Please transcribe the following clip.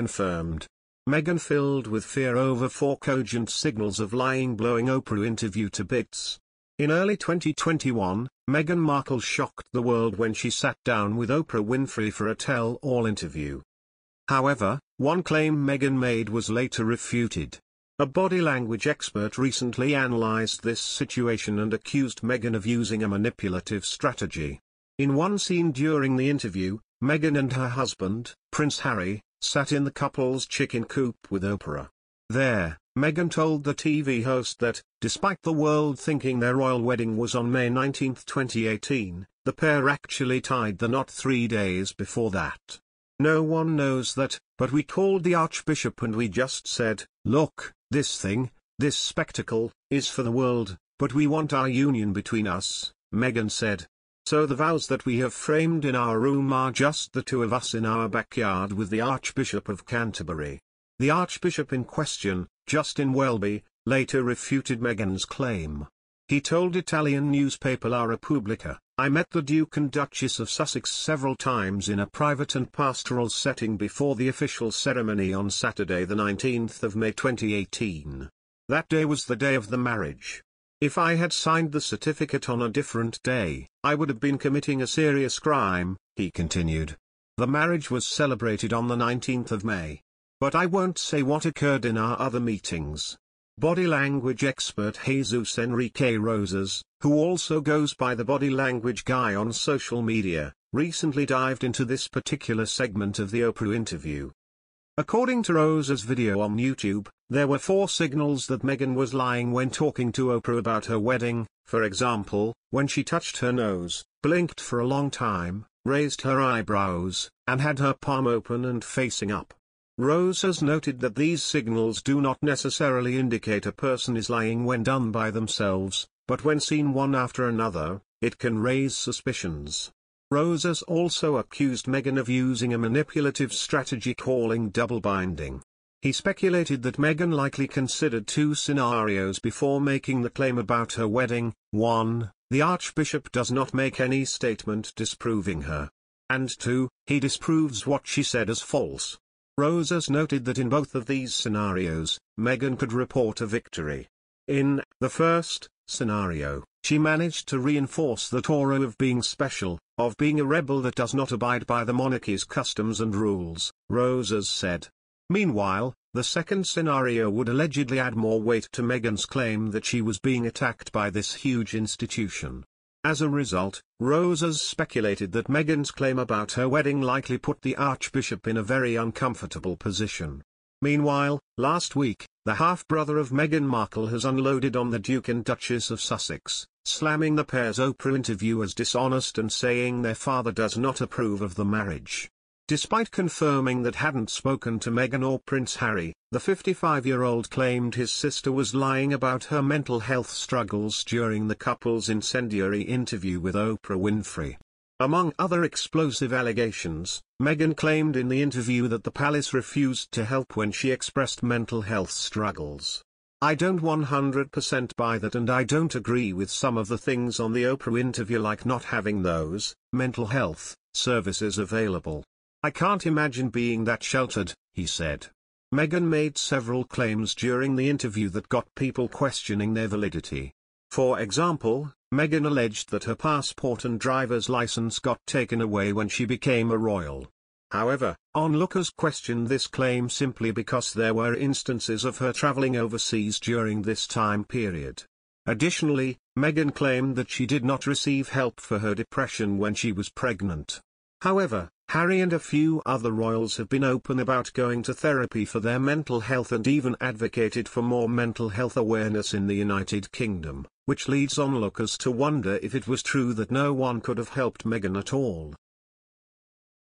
confirmed. Meghan filled with fear over four cogent signals of lying blowing Oprah interview to bits. In early 2021, Meghan Markle shocked the world when she sat down with Oprah Winfrey for a tell-all interview. However, one claim Meghan made was later refuted. A body language expert recently analyzed this situation and accused Meghan of using a manipulative strategy. In one scene during the interview, Meghan and her husband, Prince Harry, sat in the couple's chicken coop with Oprah. There, Meghan told the TV host that, despite the world thinking their royal wedding was on May 19, 2018, the pair actually tied the knot three days before that. No one knows that, but we called the Archbishop and we just said, look, this thing, this spectacle, is for the world, but we want our union between us, Meghan said, so the vows that we have framed in our room are just the two of us in our backyard with the Archbishop of Canterbury. The Archbishop in question, Justin Welby, later refuted Meghan's claim. He told Italian newspaper La Repubblica, I met the Duke and Duchess of Sussex several times in a private and pastoral setting before the official ceremony on Saturday the 19th of May 2018. That day was the day of the marriage. If I had signed the certificate on a different day, I would have been committing a serious crime, he continued. The marriage was celebrated on the 19th of May. But I won't say what occurred in our other meetings. Body language expert Jesus Enrique Rosas, who also goes by the body language guy on social media, recently dived into this particular segment of the Oprah interview. According to Rose's video on YouTube, there were four signals that Meghan was lying when talking to Oprah about her wedding, for example, when she touched her nose, blinked for a long time, raised her eyebrows, and had her palm open and facing up. Rose has noted that these signals do not necessarily indicate a person is lying when done by themselves, but when seen one after another, it can raise suspicions. Rosas also accused Meghan of using a manipulative strategy calling double binding. He speculated that Meghan likely considered two scenarios before making the claim about her wedding, one, the Archbishop does not make any statement disproving her. And two, he disproves what she said as false. Rosas noted that in both of these scenarios, Meghan could report a victory. In the first scenario, she managed to reinforce the aura of being special, of being a rebel that does not abide by the monarchy's customs and rules, Rosas said. Meanwhile, the second scenario would allegedly add more weight to Meghan's claim that she was being attacked by this huge institution. As a result, Rosas speculated that Meghan's claim about her wedding likely put the Archbishop in a very uncomfortable position. Meanwhile, last week, the half-brother of Meghan Markle has unloaded on the Duke and Duchess of Sussex, slamming the pair's Oprah interview as dishonest and saying their father does not approve of the marriage. Despite confirming that hadn't spoken to Meghan or Prince Harry, the 55-year-old claimed his sister was lying about her mental health struggles during the couple's incendiary interview with Oprah Winfrey. Among other explosive allegations, Meghan claimed in the interview that the palace refused to help when she expressed mental health struggles. I don't 100% buy that and I don't agree with some of the things on the Oprah interview like not having those, mental health, services available. I can't imagine being that sheltered, he said. Meghan made several claims during the interview that got people questioning their validity. For example, Meghan alleged that her passport and driver's license got taken away when she became a royal. However, onlookers questioned this claim simply because there were instances of her travelling overseas during this time period. Additionally, Meghan claimed that she did not receive help for her depression when she was pregnant. However, Harry and a few other royals have been open about going to therapy for their mental health and even advocated for more mental health awareness in the United Kingdom, which leads onlookers to wonder if it was true that no one could have helped Meghan at all.